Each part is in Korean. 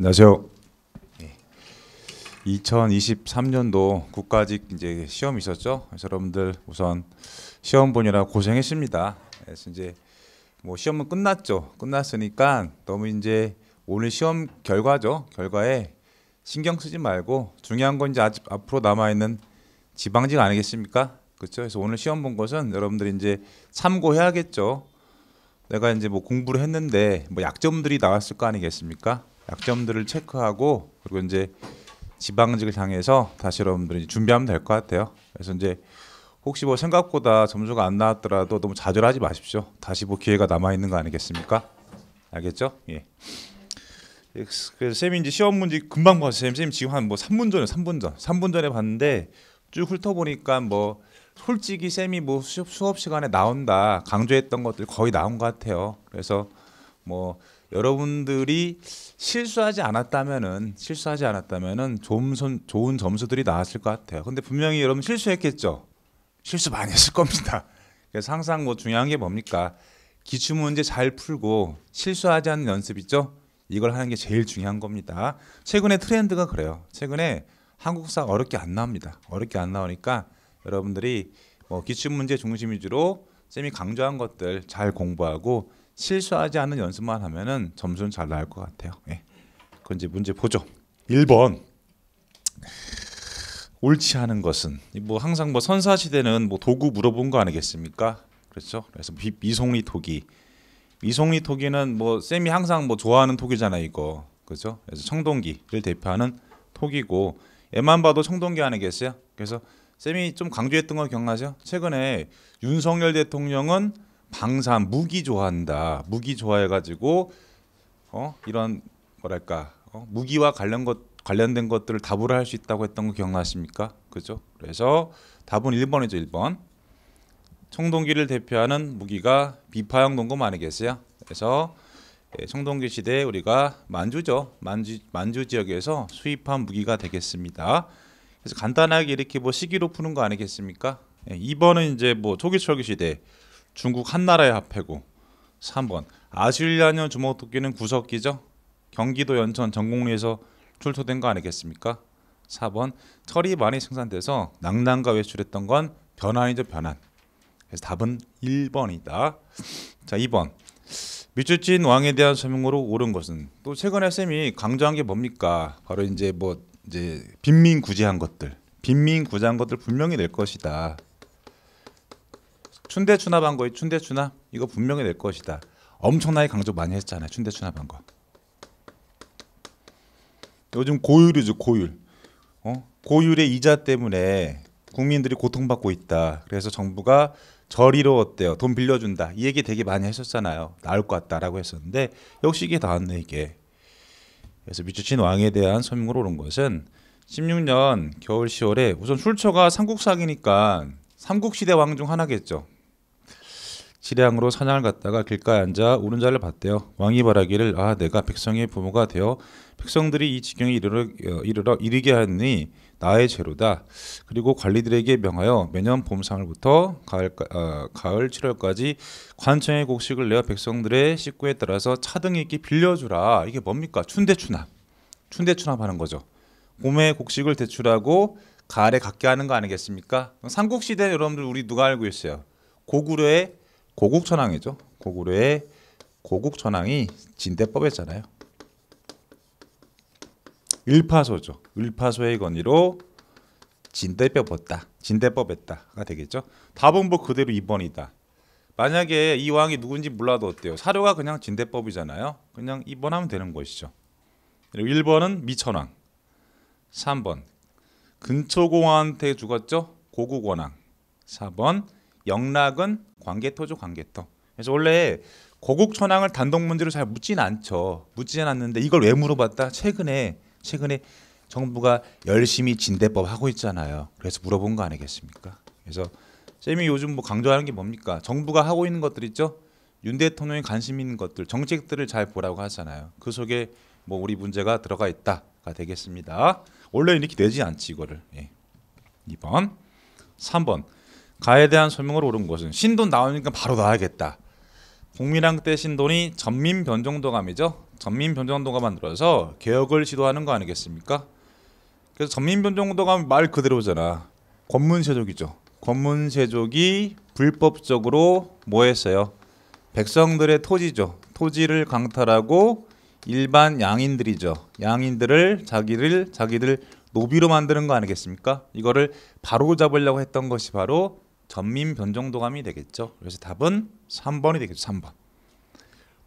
안녕하세요. 2023년도 예. 국가직 이제 시험 있었죠. 여러분들 우선 시험 보느라 고생했습니다. 그래서 이제 뭐 시험은 끝났죠. 끝났으니까 너무 이제 오늘 시험 결과죠. 결과에 신경 쓰지 말고 중요한 건 이제 아직 앞으로 남아 있는 지방직 아니겠습니까? 그렇죠. 그래서 오늘 시험 본 것은 여러분들이 이제 참고해야겠죠. 내가 이제 뭐 공부를 했는데 뭐 약점들이 나왔을 거 아니겠습니까? 약점들을 체크하고 그리고 이제 지방직을 향해서 다시 여러분들이 준비하면 될 것 같아요. 그래서 이제 혹시 뭐 생각보다 점수가 안 나왔더라도 너무 좌절하지 마십시오. 다시 뭐 기회가 남아 있는 거 아니겠습니까? 알겠죠? 예. 그래서 쌤이 이제 시험 문제 금방 봤어요. 쌤, 쌤 지금 한뭐 3분 전에 3분 전, 3분 전에 봤는데 쭉 훑어보니까 뭐 솔직히 쌤이 뭐 수업, 수업 시간에 나온다 강조했던 것들 거의 나온 것 같아요. 그래서 뭐 여러분들이 실수하지 않았다면은 실수하지 않았다면은 좀 손, 좋은 점수들이 나왔을 것 같아요. 근데 분명히 여러분 실수했겠죠. 실수 많이 했을 겁니다. 그래서 항상 뭐 중요한 게 뭡니까? 기출 문제 잘 풀고 실수하지 않는 연습 이죠 이걸 하는 게 제일 중요한 겁니다. 최근에 트렌드가 그래요. 최근에 한국사 어렵게 안 나옵니다. 어렵게 안 나오니까 여러분들이 뭐 기출 문제 중심 위주로 쌤이 강조한 것들 잘 공부하고 실수하지 않는 연습만 하면은 점수는 잘 나올 것 같아요. 예. 그 이제 문제 보죠. 1번 옳지 않은 것은 뭐 항상 뭐 선사 시대는 뭐 도구 물어본 거 아니겠습니까? 그렇죠. 그래서 미, 미송리 토기 미송리 토기는 뭐 쌤이 항상 뭐 좋아하는 토기잖아요 이거 그렇죠. 그래서 청동기를 대표하는 토기고 애만 봐도 청동기 아니겠어요? 그래서 쌤이 좀 강조했던 걸 기억나세요? 최근에 윤석열 대통령은 방사 무기 좋아한다. 무기 좋아해가지고 어 이런 뭐랄까 어? 무기와 관련 것 관련된 것들을 답으로 할 수 있다고 했던 거 기억나십니까? 그죠? 그래서 답은 1번이죠. 1번. 청동기를 대표하는 무기가 비파형 농검 아니겠어요? 그래서 예, 청동기 시대에 우리가 만주죠. 만주, 만주 지역에서 수입한 무기가 되겠습니다. 그래서 간단하게 이렇게 뭐 시기로 푸는 거 아니겠습니까? 2번은 예, 이제 뭐 초기철기 시대 중국 한나라의 합해고 3번 아실리아 주먹토끼는 구석기죠. 경기도 연천 전곡리에서 출토된 거 아니겠습니까? 4번 철이 많이 생산돼서 낭낭과 외출했던 건 변환이죠 변환. 그래서 답은 1번이다. 자 2번 미주진 왕에 대한 설명으로 옳은 것은 또 최근에 쌤이 강조한 게 뭡니까? 바로 이제 뭐 이제 빈민 구제한 것들, 빈민 구제한 것들 분명히 낼 것이다. 춘대 추나방 거에 춘대 추나 이거 분명히 낼 것이다. 엄청나게 강조 많이 했잖아요. 춘대 추나방 거. 요즘 고율이죠 고율. 어? 고율의 이자 때문에 국민들이 고통받고 있다. 그래서 정부가 저리로 어때요? 돈 빌려준다. 이 얘기 되게 많이 했었잖아요. 나올것 같다라고 했었는데 역시 이게 나왔네 이게. 그래서 미추친 왕에 대한 서명으로 오른 것은 16년 겨울 10월에 우선 출처가 삼국사기니까 삼국시대 왕 중 하나겠죠. 시량으로 사냥을 갔다가 길가에 앉아 우는 자를 봤대요. 왕이 바라기를아 내가 백성의 부모가 되어 백성들이 이 지경에 이르러, 어, 이르러 이르게 하니 나의 죄로다. 그리고 관리들에게 명하여 매년 봄상을부터 가을, 어, 가을 7월까지 관청의 곡식을 내어 백성들의 식구에 따라서 차등이 있게 빌려주라. 이게 뭡니까? 춘대추납. 춘대추납 하는 거죠. 봄에 곡식을 대출하고 가을에 갖게 하는 거 아니겠습니까? 삼국시대 여러분들 우리 누가 알고 있어요? 고구려의 고국천왕이죠 고구려의 고국천왕이 진대법했잖아요. 을파소죠. 을파소의 건의로 진대법했다. 진대법했다가 되겠죠. 답은 뭐 그대로 2번이다. 만약에 이 왕이 누군지 몰라도 어때요? 사료가 그냥 진대법이잖아요. 그냥 2번 하면 되는 것이죠. 그리고 1번은 미천왕. 3번 근초공화한테 죽었죠. 고국원왕. 4번 영락은 관계토죠 관계토. 그래서 원래 고국천황을 단독 문제로 잘 묻진 않죠. 묻진 않는데 이걸 왜 물어봤다? 최근에 최근에 정부가 열심히 진대법 하고 있잖아요. 그래서 물어본 거 아니겠습니까? 그래서 쌤이 요즘 뭐 강조하는 게 뭡니까? 정부가 하고 있는 것들 있죠. 윤 대통령이 관심 있는 것들, 정책들을 잘 보라고 하잖아요. 그 속에 뭐 우리 문제가 들어가 있다가 되겠습니다. 원래 이렇게 되지 않지 이거를. 예. 2번. 3번. 가에 대한 설명으로 옳은 것은 신돈 나오니까 바로 나야겠다. 국민당 때 신돈이 전민 변정도감이죠. 전민 변정도감만 들어서 개혁을 시도하는 거 아니겠습니까? 그래서 전민 변정도감 말 그대로잖아. 권문세족이죠. 권문세족이 불법적으로 뭐 했어요? 백성들의 토지죠. 토지를 강탈하고 일반 양인들이죠. 양인들을 자기를 자기들 노비로 만드는 거 아니겠습니까? 이거를 바로 잡으려고 했던 것이 바로 전민 변종도감이 되겠죠. 그래서 답은 3번이 되겠죠. 3번.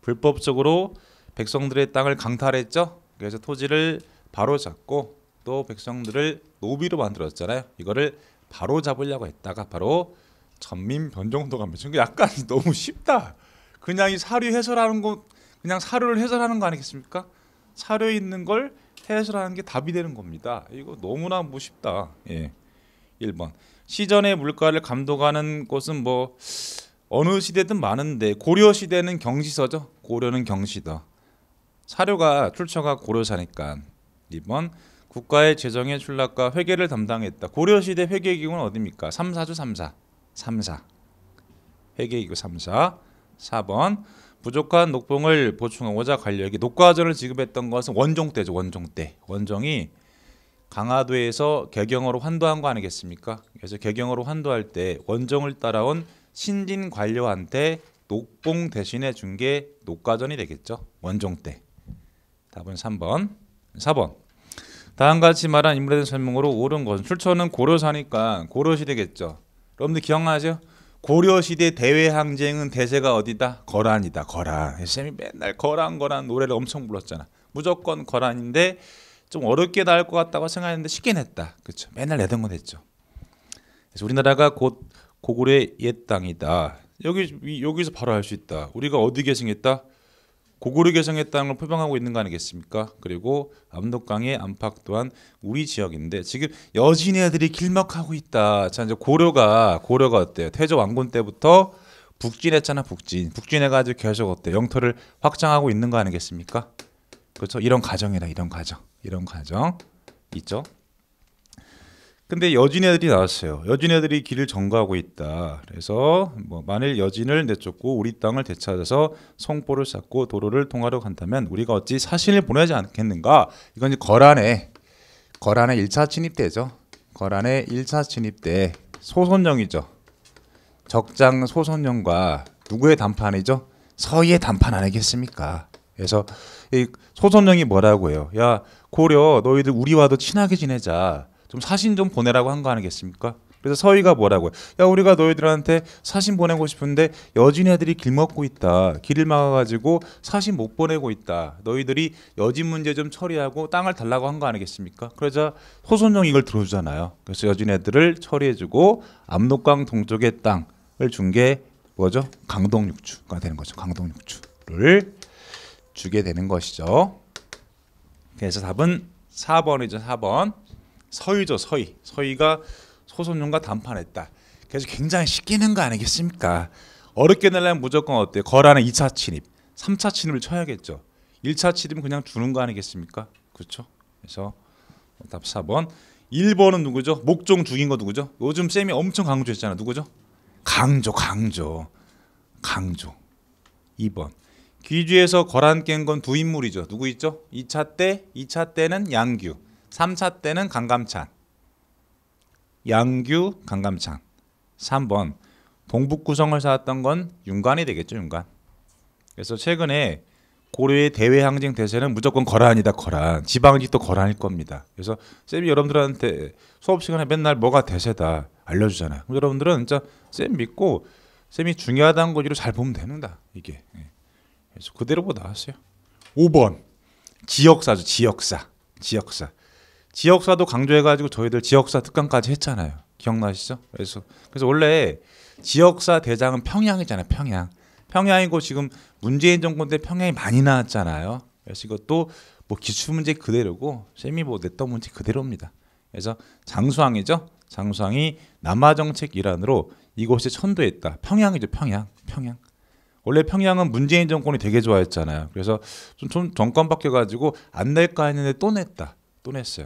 불법적으로 백성들의 땅을 강탈했죠. 그래서 토지를 바로잡고 또 백성들을 노비로 만들었잖아요. 이거를 바로잡으려고 했다가 바로 전민 변종도감이 지금 약간 너무 쉽다. 그냥 이사료 해설하는 거 그냥 사료를 해설하는 거 아니겠습니까? 사료에 있는 걸 해설하는 게 답이 되는 겁니다. 이거 너무나 무쉽다. 뭐 예. 1번. 시전의 물가를 감독하는 곳은 뭐 어느 시대든 많은데 고려 시대는 경시서죠. 고려는 경시다. 사료가 출처가 고려사니까. 2번. 국가의 재정의 출납과 회계를 담당했다. 고려 시대 회계 기구는 어디입니까? 3사주 3사. 3사. 회계 기구 3사. 4번. 부족한 녹봉을 보충하고자 관료에게 녹과전을 지급했던 것은 원종 때죠. 원종 때. 원종이 강화도에서 개경으로 환도한 거 아니겠습니까? 그래서 개경으로 환도할 때 원정을 따라온 신진 관료한테 녹봉 대신에 준게 녹가전이 되겠죠. 원종 때. 답은 3번. 4번. 다음과 같이 말한 인물에 대한 설명으로 옳은 것 출처는 고려사니까 고려시대겠죠. 여러분들 기억나죠? 고려시대 대외항쟁은 대세가 어디다? 거란이다. 거란. 쌤이 맨날 거란 거란 노래를 엄청 불렀잖아. 무조건 거란인데 좀 어렵게 나올 것 같다고 생각했는데 쉽게 냈다. 그렇죠. 맨날 내던 거 냈죠. 그래서 우리나라가 곧 고구려의 옛 땅이다. 여기 여기서 바로 알수 있다. 우리가 어디 계승했다? 고구려 개성했다는 걸 표방하고 있는 거 아니겠습니까? 그리고 압록강의 안팎 또한 우리 지역인데 지금 여진 애들이 길막하고 있다. 자 이제 고려가 고려가 어때요? 태조 왕건 때부터 북진했잖아 북진. 북진해가지고 계속 어때? 영토를 확장하고 있는 거 아니겠습니까? 그렇죠? 이런 과정이다 이런 과정 이런 과정 있죠? 근데 여진애들이 나왔어요. 여진애들이 길을 정거하고 있다. 그래서 뭐 만일 여진을 내쫓고 우리 땅을 되찾아서 성보를 쌓고 도로를 통하러 간다면 우리가 어찌 사신을 보내지 않겠는가? 이건 거란의 거란의 1차 진입대죠 거란의 1차 진입대 소선령이죠. 적장 소선령과 누구의 단판이죠? 서희의 단판 아니겠습니까? 그래서 이 소선영이 뭐라고 해요? 야 고려 너희들 우리와도 친하게 지내자. 좀 사신 좀 보내라고 한 거 아니겠습니까? 그래서 서희가 뭐라고요? 야 우리가 너희들한테 사신 보내고 싶은데 여진 애들이 길 먹고 있다. 길을 막아가지고 사신 못 보내고 있다. 너희들이 여진 문제 좀 처리하고 땅을 달라고 한 거 아니겠습니까? 그러자 호손형 이걸 들어주잖아요. 그래서 여진 애들을 처리해주고 압록강 동쪽의 땅을 준 게 뭐죠? 강동육주가 되는 거죠. 강동육주를 주게 되는 것이죠. 그래서 답은 4번이죠. 4번. 서희죠. 서희. 서희가 소선용과 담판했다. 그래서 굉장히 시키는 거 아니겠습니까? 어렵게 내려면 무조건 어때요? 거라는 2차 침입, 3차 침입을 쳐야겠죠. 1차 침입은 그냥 주는 거 아니겠습니까? 그렇죠? 그래서 답 4번. 1번은 누구죠? 목종 죽인 거 누구죠? 요즘 쌤이 엄청 강조했잖아. 누구죠? 강조, 강조. 강조. 2번. 귀주에서 거란 깬 건 두 인물이죠. 누구 있죠? 2차 때, 2차 때는 양규, 3차 때는 강감찬. 양규, 강감찬. 3번 동북구성을 쌓았던 건 윤관이 되겠죠. 윤관. 그래서 최근에 고려의 대외항쟁 대세는 무조건 거란이다. 거란. 지방직도 거란일 겁니다. 그래서 쌤이 여러분들한테 수업 시간에 맨날 뭐가 대세다 알려주잖아요. 여러분들은 진짜 쌤 믿고 쌤이 중요하다는 거지로 잘 보면 되는다. 이게. 예. 그래서 그대로 뭐 나왔어요. 5번 지역사죠. 지역사. 지역사. 지역사도 강조해가지고 저희들 지역사 특강까지 했잖아요. 기억나시죠? 그래서 그래서 원래 지역사 대장은 평양이잖아요. 평양. 평양이고 지금 문재인 정권 때 평양이 많이 나왔잖아요. 그래서 이것도 뭐 기출 문제 그대로고 쌤이 뭐 냈던 문제 그대로입니다. 그래서 장수왕이죠. 장수왕이 남아 정책 일환으로 이곳에 천도했다. 평양이죠. 평양. 평양. 원래 평양은 문재인 정권이 되게 좋아했잖아요. 그래서 좀, 좀 정권 바뀌어가지고 안 낼까 했는데 또 냈다. 또 냈어요.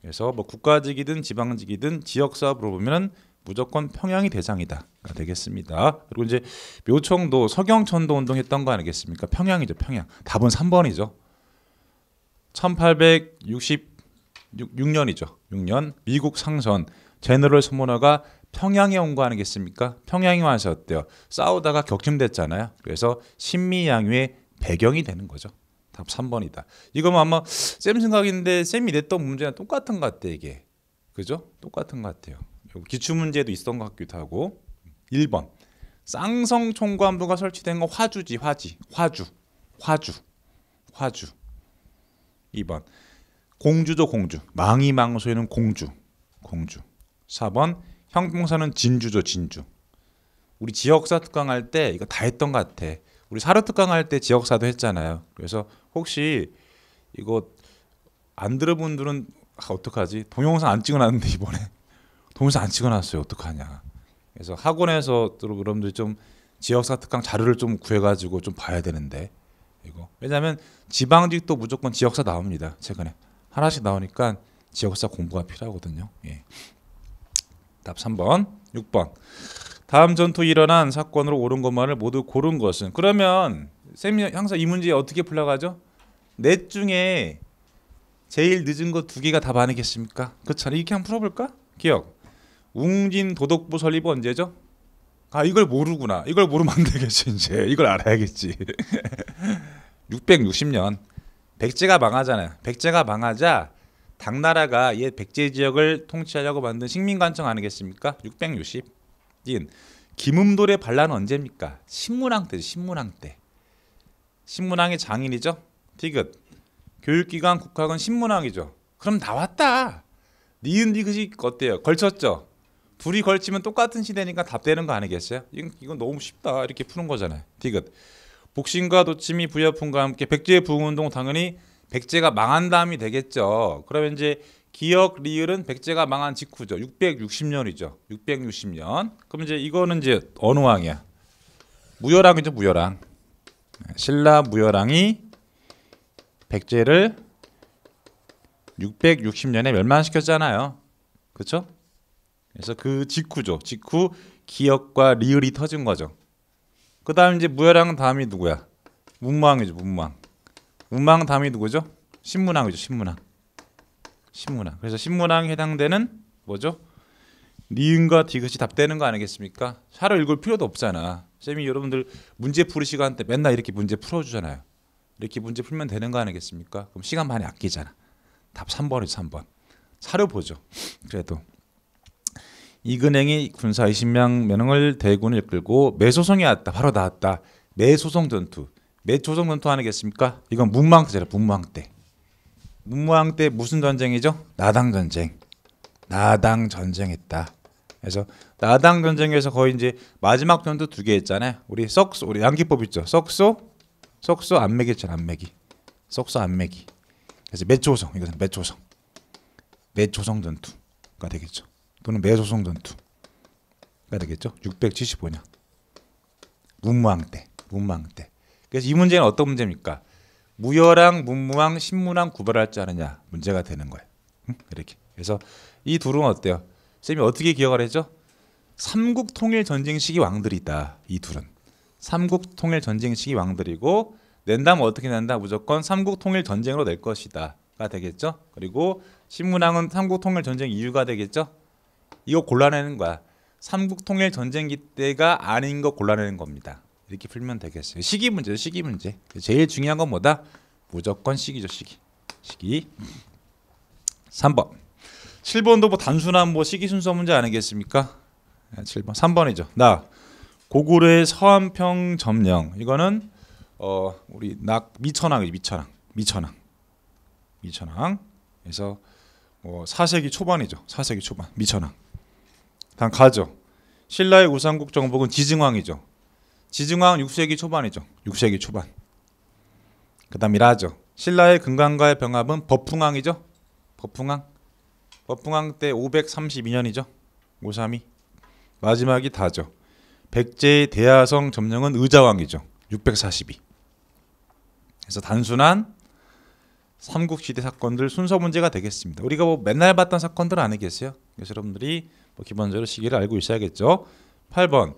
그래서 뭐 국가직이든 지방직이든 지역 사업으로 보면 무조건 평양이 대상이다 되겠습니다. 그리고 이제 묘청도 서경천도 운동했던 거 아니겠습니까? 평양이죠, 평양. 답은 3번이죠. 1866년이죠. 6년 미국 상선 제너럴 소모나가 평양에 온 거 아니겠습니까? 평양에 와서 어때요? 싸우다가 격침됐잖아요. 그래서 신미양의 배경이 되는 거죠. 답 3번이다. 이거 뭐 아마 쌤 생각인데 쌤이 냈던 문제랑 똑같은 것 같아 이게. 그죠? 똑같은 것 같아요. 기출 문제도 있었던 것 같기도 하고. 1번. 쌍성 총관부가 설치된 건 화주지 화지. 화주. 화주. 화주. 2번. 공주죠 공주. 망이망소에는 공주. 공주. 4번 형용사는 진주죠 진주. 우리 지역사 특강할 때 이거 다 했던 것 같아. 우리 사료 특강할 때 지역사도 했잖아요. 그래서 혹시 이거 안들은 분들은 아, 어떡하지? 동영상 안 찍어놨는데 이번에 동영상 안 찍어놨어요. 어떡하냐? 그래서 학원에서 또 여러분들 좀 지역사 특강 자료를 좀 구해가지고 좀 봐야 되는데 이거 왜냐하면 지방직도 무조건 지역사 나옵니다. 최근에 하나씩 나오니까 지역사 공부가 필요하거든요. 예. 답 3번. 6번. 다음 전투 일어난 사건으로 옳은 것만을 모두 고른 것은 그러면 쌤이 항상 이 문제 어떻게 풀려가죠? 넷 중에 제일 늦은 것 두 개가 답 아니겠습니까? 그렇잖아요. 이렇게 한번 풀어볼까? 기억. 웅진 도덕부 설립 언제죠? 아 이걸 모르구나. 이걸 모르면 안 되겠지 이제. 이걸 알아야겠지. 660년 백제가 망하잖아요. 백제가 망하자 당나라가 옛 백제 지역을 통치하려고 만든 식민관청 아니겠습니까? 660인 김음돌의 반란 언제입니까? 신문왕 때죠. 신문왕 때. 신문왕의 장인이죠. 피귿 교육기관 국학은 신문왕이죠. 그럼 나왔다. 니은 디귿이 어때요? 걸쳤죠. 둘이 걸치면 똑같은 시대니까 답되는 거 아니겠어요? 이건, 이건 너무 쉽다. 이렇게 푸는 거잖아요. 디귿. 복신과 도치미 부여품과 함께 백제 부흥운동 당연히 백제가 망한 다음이 되겠죠. 그러면 이제 기역 리을은 백제가 망한 직후죠. 660년이죠. 660년. 그럼 이제 이거는 이제 어느 왕이야? 무열왕이죠, 무열왕. 네, 신라 무열왕이 백제를 660년에 멸망시켰잖아요. 그렇죠? 그래서 그 직후죠. 직후 기역과 리을이 터진 거죠. 그다음 이제 무열왕 다음이 누구야? 문무왕이죠, 문무왕. 우망 다음이 누구죠? 신문왕이죠신문왕신문왕 그래서 신문왕 해당되는 뭐죠? 니은과 디귿이 답되는 거 아니겠습니까? 샤를 읽을 필요도 없잖아. 쌤이 여러분들 문제 풀이 시간 때 맨날 이렇게 문제 풀어주잖아요. 이렇게 문제 풀면 되는 거 아니겠습니까? 그럼 시간 많이 아끼잖아. 답 3번이죠. 3번. 사를 보죠. 그래도 이근행이 군사 20명 명을 대군을 이끌고 매소성에 왔다. 바로 나왔다. 매소성 전투. 매초정 전투 아니겠습니까? 이건 문무왕 때잖 문무왕 때. 문무왕 때 무슨 전쟁이죠? 나당 전쟁. 나당 전쟁했다. 그래서 나당 전쟁에서 거의 이제 마지막 전투 두 개 했잖아요. 우리 썩소 우리 양기법 있죠. 썩소 썩소 안매기 있잖 안매기. 썩소 안매기. 그래서 매초성 이것은 매초성. 매초성 전투가 되겠죠. 또는 매조성 전투가 되겠죠. 675년. 문무왕 때. 문무왕 때. 그래서 이 문제는 어떤 문제입니까? 무효랑 문무랑 신무랑 구별할 줄 아느냐 문제가 되는 거예요. 응? 이렇게. 그래서 이 둘은 어때요? 쌤이 어떻게 기억하랬죠? 삼국 통일 전쟁 시기 왕들이다. 이 둘은 삼국 통일 전쟁 시기 왕들이고 낸다면 뭐 어떻게 낸다? 무조건 삼국 통일 전쟁으로 낼 것이다가 되겠죠. 그리고 신문왕은 삼국 통일 전쟁 이유가 되겠죠. 이거 골라내는 거야. 삼국 통일 전쟁기 때가 아닌 거 골라내는 겁니다. 이렇게 풀면 되겠어요. 시기 문제 시기 문제. 제일 중요한 건 뭐다? 무조건 시기죠. 시기. 시기. 3번. 7번도 뭐 단순한 뭐 시기 순서 문제 아니겠습니까? 7번. 3번이죠. 나 고구려의 서한평 점령. 이거는 어 우리 낙 미천왕이죠. 미천왕. 미천왕. 미천왕. 그서뭐 4세기 초반이죠. 4세기 초반. 미천왕. 다음 가죠. 신라의 우상국 정복은 지증왕이죠. 지중왕 6세기 초반이죠. 6세기 초반. 그 다음 이라죠. 신라의 금강과의 병합은 법풍왕이죠. 법풍왕. 법풍왕 때 532년이죠. 532. 마지막이 다죠. 백제의 대하성 점령은 의자왕이죠. 642. 그래서 단순한 삼국시대 사건들 순서 문제가 되겠습니다. 우리가 뭐 맨날 봤던 사건들 아니겠어요? 그래서 여러분들이 뭐 기본적으로 시기를 알고 있어야겠죠. 8번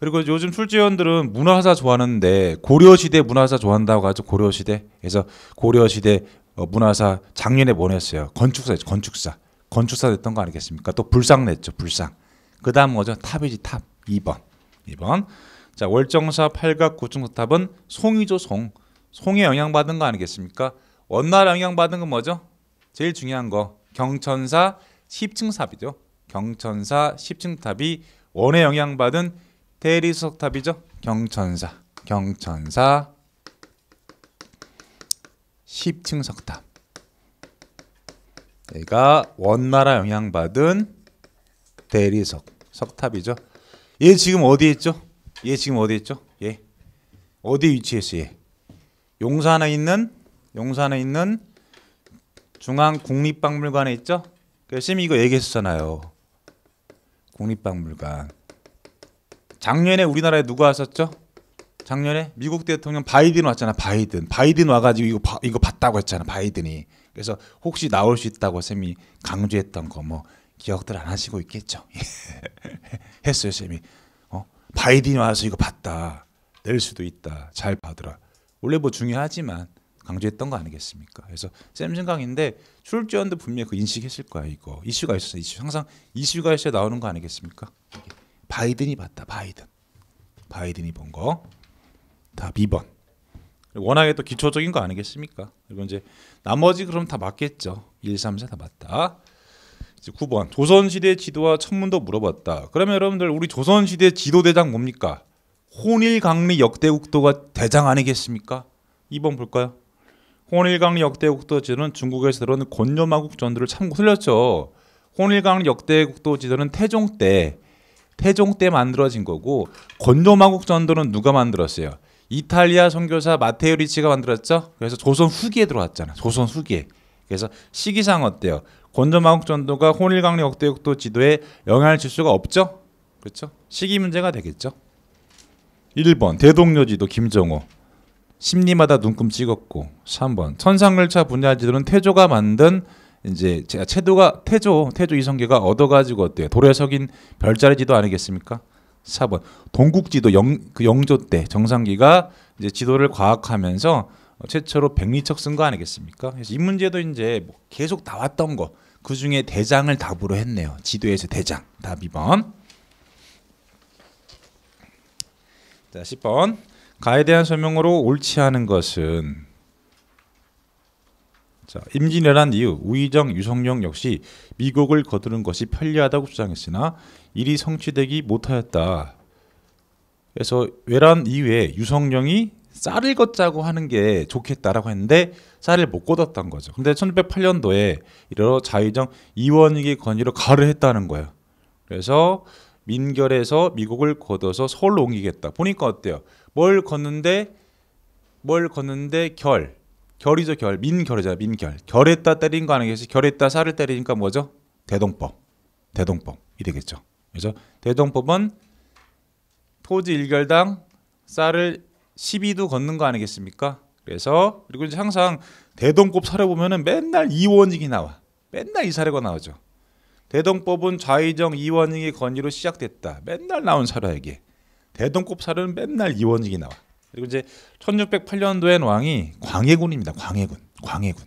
그리고 요즘 출제위원들은 문화사 좋아하는데 고려시대 문화사 좋아한다고 하죠. 고려시대. 그래서 고려시대 어, 문화사 작년에 뭐 냈어요? 건축사 건축사. 건축사 됐던 거 아니겠습니까? 또 불상 냈죠. 불상. 그다음 뭐죠? 탑이지 탑. 2번. 2번. 자, 월정사 8각 구중탑은 송이죠, 송. 송에 영향받은 거 아니겠습니까? 원나라 영향받은 건 뭐죠? 제일 중요한 거. 경천사 10층 탑이죠. 경천사 10층 탑이 원에 영향받은 대리석 탑이죠 경천사. 경천사 10층 석탑. 얘가 원나라 영향받은 대리석 석탑이죠. 얘 지금 어디 있죠? 얘 지금 어디 있죠? 얘 어디 위치했어 얘? 용산에 있는 용산에 있는 중앙 국립박물관에 있죠? 열심히 이거 얘기했었잖아요. 국립박물관. 작년에 우리나라에 누가 왔었죠? 작년에 미국 대통령 바이든 왔잖아. 바이든. 바이든 와가지고 이거 바, 이거 봤다고 했잖아. 바이든이. 그래서 혹시 나올 수 있다고 쌤이 강조했던 거 뭐 기억들 안 하시고 있겠죠. 했어요 쌤이. 어? 바이든 와서 이거 봤다. 낼 수도 있다. 잘 봐더라. 원래 뭐 중요하지만 강조했던 거 아니겠습니까? 그래서 쌤 생각인데 출제도 분명히 그 인식했을 거야 이거 이슈가 있어서 이슈 항상 이슈가 있어 나오는 거 아니겠습니까? 바이든이 봤다. 바이든. 바이든이 본 거. 다2번 워낙에 또 기초적인 거 아니겠습니까? 그리고 이제 나머지 그럼 다 맞겠죠. 1, 3, 4 다 맞다. 이제 9번. 조선시대 지도와 천문도 물어봤다. 그러면 여러분들 우리 조선시대 지도대장 뭡니까? 혼일강리 역대국도가 대장 아니겠습니까? 2번 볼까요? 혼일강리 역대국도지는 도 중국에서 들어온 권녀마국 전투를 참고 흘렸죠. 혼일강 리 역대국도지도는 태종 때 태종 때 만들어진 거고 건조마곡 전도는 누가 만들었어요? 이탈리아 선교사 마테오 리치가 만들었죠. 그래서 조선 후기에 들어왔잖아. 조선 후기에. 그래서 시기상 어때요? 건조마곡 전도가 혼일강리 억대국도 지도에 영향을 줄 수가 없죠. 그렇죠? 시기 문제가 되겠죠. 1번 대동여 지도 김정호 심리마다 눈금 찍었고 3번 천상을차 분야 지도는 태조가 만든 이제 제가 태도가 태조 태조 이성계가 얻어가지고 어때요? 도래석인 별자리지도 아니겠습니까? 4번 동국지도 영, 그 영조 때 정상기가 이제 지도를 과학하면서 최초로 백리척 쓴 거 아니겠습니까? 그래서 이 문제도 이제 뭐 계속 나왔던 거. 그 중에 대장을 답으로 했네요. 지도에서 대장. 답 2번. 자, 10번. 가에 대한 설명으로 옳지 않은 것은 자, 임진왜란 이후 우의정, 유성룡 역시 미국을 거두는 것이 편리하다고 주장했으나 일이 성취되기 못하였다. 그래서 왜란 이후에 유성룡이 쌀을 걷자고 하는 게 좋겠다라고 했는데 쌀을 못 걷었던 거죠. 근데 1 9 0 8년도에 이러 자의정 이원익의 건의로 가을을 했다는 거예요. 그래서 민결에서 미국을 걷어서 서울로 옮기겠다. 보니까 어때요? 뭘 걷는데 뭘 걷는데 결 결이죠 결 민결이죠 민결 결했다 때린 거 아니겠지 결했다 살을 때리니까 뭐죠 대동법 대동법이 되겠죠 그죠 대동법은 토지 일결당 쌀을 12도 걷는 거 아니겠습니까 그래서 그리고 이제 항상 대동법 사례 보면은 맨날 이원익이 나와 맨날 이 사례가 나오죠 대동법은 좌의정 이원익의 건의로 시작됐다 맨날 나온 사례에게 대동법 사례는 맨날 이원익이 나와 그리고 이제 1608년도엔 왕이 광해군입니다. 광해군, 광해군.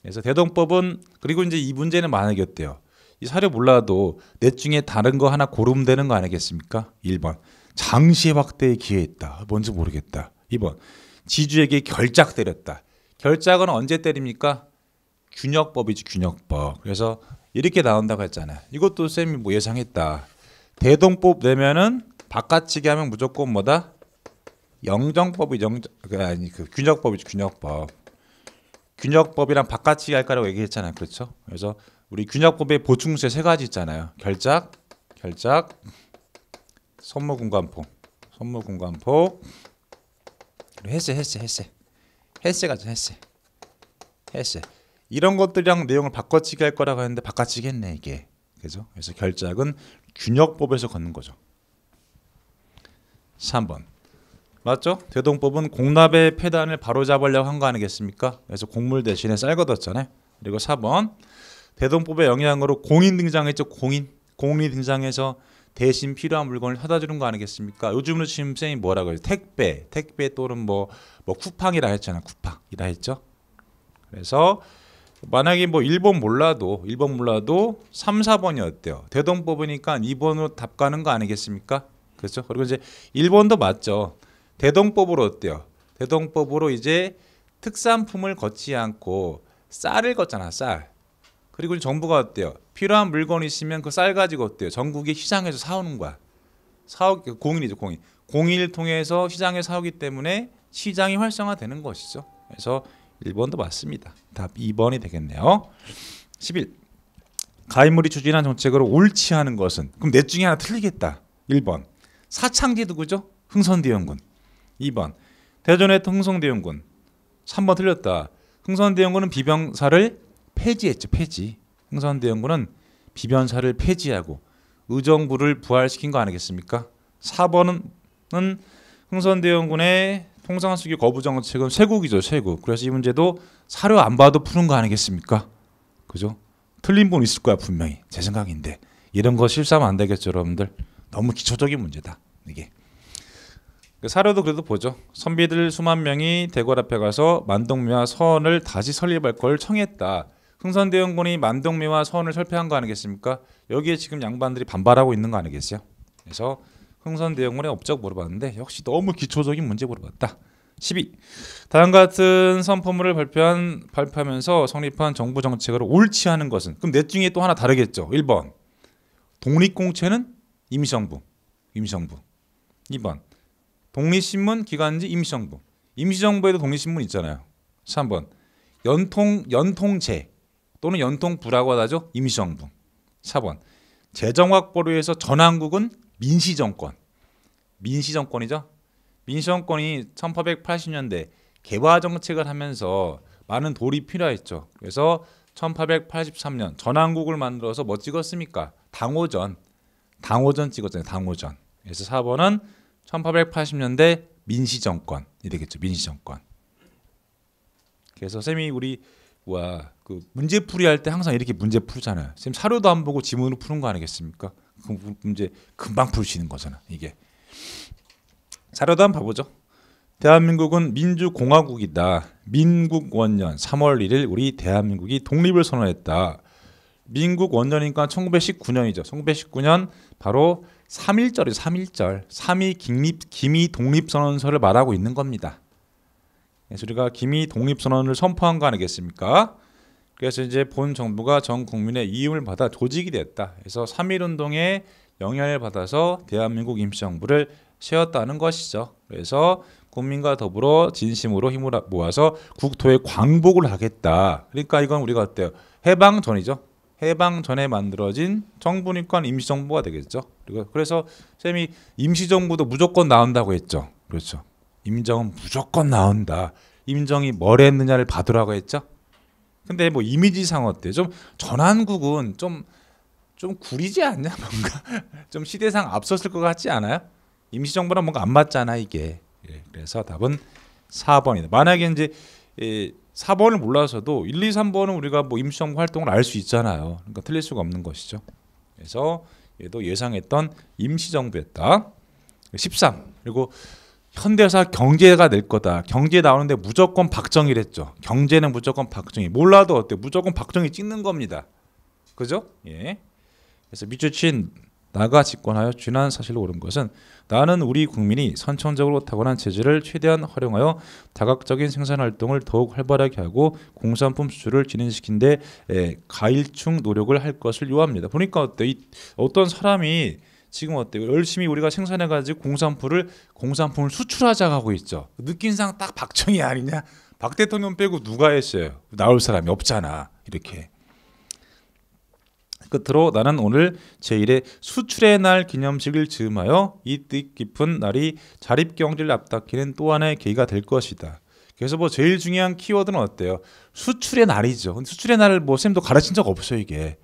그래서 대동법은 그리고 이제 이 문제는 만약이었대요. 이 사료 몰라도 넷 중에 다른 거 하나 고르면 되는 거 아니겠습니까? 1번 장시 확대의 기회 있다. 뭔지 모르겠다. 2번 지주에게 결작 때렸다. 결작은 언제 때립니까? 균역법이지 균역법. 그래서 이렇게 나온다고 했잖아 이것도 쌤이 뭐 예상했다. 대동법 내면은 바깥치기 하면 무조건 뭐다? 영정법이 영정 그, 아니 그 균역법이죠 균역법 균역법이랑 바깥치기 할거라고 얘기했잖아요 그렇죠 그래서 우리 균역법의 보충세 세 가지 있잖아요 결작 결작 선무공간폭선무공간폭 그리고 해세 해세 해세 해세가죠 해세 해세 이런 것들이랑 내용을 바꿔치기 할 거라고 했는데 바꿔치기 했네 이게 그죠 그래서 결작은 균역법에서 걷는 거죠 3번 맞죠? 대동법은 공납의 폐단을 바로잡으려고 한 거 아니겠습니까? 그래서 곡물 대신에 쌀 걷었잖아요. 그리고 4번 대동법의 영향으로 공인 등장했죠. 공인 공인이 등장해서 대신 필요한 물건을 사다 주는 거 아니겠습니까? 요즘으로 지금 쌤이 뭐라고 해요? 택배, 택배 또는 뭐, 뭐 쿠팡이라 했잖아. 쿠팡이라 했죠. 그래서 만약에 뭐 1번 몰라도 1번 몰라도 3, 4번이었대요. 대동법이니까 2번으로 답 가는 거 아니겠습니까? 그렇죠? 그리고 이제 1번도 맞죠. 대동법으로 어때요? 대동법으로 이제 특산품을 걷지 않고 쌀을 걷잖아 쌀. 그리고 정부가 어때요? 필요한 물건이 있으면 그 쌀 가지고 어때요? 전국의 시장에서 사오는 거야. 사업 그 공인이죠 공인. 공인을 통해서 시장에 사오기 때문에 시장이 활성화되는 것이죠. 그래서 1번도 맞습니다. 답 2번이 되겠네요. 11. 가인물이 추진한 정책으로 옳지 하는 것은 그럼 넷 중에 하나 틀리겠다. 1번. 사창제 누구죠? 흥선대원군. 2번 대전의 흥성대원군 3번 틀렸다. 흥선대원군은 비병사를 폐지했죠. 폐지. 흥선대원군은 비변사를 폐지하고 의정부를 부활시킨 거 아니겠습니까? 4번은 흥선대원군의 통상수기 거부정책은 쇄국이죠. 쇄국. 그래서 이 문제도 사료 안 봐도 푸는 거 아니겠습니까? 그죠? 틀린 분 있을 거야 분명히. 제 생각인데. 이런 거 실수하면 안 되겠죠 여러분들. 너무 기초적인 문제다. 이게. 그 사료도 그래도 보죠. 선비들 수만 명이 대궐 앞에 가서 만동묘와 서원을 다시 설립할 걸 청했다. 흥선대원군이 만동묘와 서원을 설폐한거 아니겠습니까? 여기에 지금 양반들이 반발하고 있는 거 아니겠어요? 그래서 흥선대원군의 업적 물어봤는데 역시 너무 기초적인 문제 물어봤다. 12. 다음 같은 선포문을 발표한 발표하면서 성립한 정부 정책을 옳지 하는 것은 그럼 넷 중에 또 하나 다르겠죠. 1번. 독립공채는 임시정부. 임시정부. 2번. 독립신문 기간지 임시정부. 임시정부에도 독립신문 있잖아요. 3번 연통 연통제 또는 연통부라고 하죠. 임시정부. 4번 재정확보로해서 전환국은 민시정권. 민시정권이죠. 민시정권이 1880년대 개화 정책을 하면서 많은 돌이 필요했죠. 그래서 1883년 전환국을 만들어서 뭐 찍었습니까? 당호전. 당호전 찍었잖아요. 당호전. 그래서 4번은 1880년대 민시 정권이 되겠죠. 민시 정권. 그래서 쌤이 우리 뭐그 문제풀이 할때 항상 이렇게 문제 풀잖아요. 쌤 사료도 안 보고 지문으로 푸는 거 아니겠습니까? 그 문제 금방 풀수 있는 거잖아. 이게 사료도 한번 봐보죠. 대한민국은 민주공화국이다. 민국 원년 3월 1일 우리 대한민국이 독립을 선언했다. 민국 원년이니까 1919년이죠. 1919년 바로 3.1절이 3.1절. 3이 김립, 김이 독립선언서를 말하고 있는 겁니다. 그래서 우리가 김이 독립선언을 선포한 거 아니겠습니까? 그래서 이제 본 정부가 전 국민의 이임을 받아 조직이 됐다. 그래서 3.1운동에 영향을 받아서 대한민국 임시정부를 세웠다는 것이죠. 그래서 국민과 더불어 진심으로 힘을 모아서 국토의 광복을 하겠다. 그러니까 이건 우리가 어때요? 해방 전이죠. 해방 전에 만들어진 정부니권 임시정부가 되겠죠. 그리고 그래서 쌤이 임시정부도 무조건 나온다고 했죠. 그렇죠. 임정은 무조건 나온다. 임정이 뭘 했느냐를 봐두라고 했죠. 근데 뭐 이미지상 어때? 좀 전한국은 좀 좀 구리지 않냐 뭔가 좀 시대상 앞섰을 것 같지 않아요? 임시정부랑 뭔가 안 맞잖아 이게. 예, 그래서 답은 4번이다. 만약에 이제 예, 4번을 몰라서도 1, 2, 3번은 우리가 뭐 임시정부 활동을 알 수 있잖아요. 그러니까 틀릴 수가 없는 것이죠. 그래서 얘도 예상했던 임시정부였다. 13. 그리고 현대사 경제가 될 거다. 경제 나오는데 무조건 박정일 했죠. 경제는 무조건 박정희 몰라도 어때? 무조건 박정희 찍는 겁니다. 그죠? 예. 그래서 미추친 나가 집권하여 쥐난 사실로 옳은 것은 나는 우리 국민이 선천적으로 타고난 체질을 최대한 활용하여 다각적인 생산 활동을 더욱 활발하게 하고 공산품 수출을 진행시킨 데 가일충 노력을 할 것을 요합니다. 보니까 어때? 이, 어떤 사람이 지금 어때요? 열심히 우리가 생산해가지고 공산품을 공산품을 수출하자고 하고 있죠. 느낀상 딱 박정희 아니냐? 박 대통령 빼고 누가 했어요? 나올 사람이 없잖아. 이렇게 끝으로 나는 오늘 제1의 수출의 날 기념식을 즈음하여 이 뜻깊은 날이 자립경제를 앞당기는 또 하나의 계기가 될 것이다. 그래서 뭐 제일 중요한 키워드는 어때요? 수출의 날이죠. 근데 수출의 날을 뭐 쌤도 가르친 적 없어요 이게.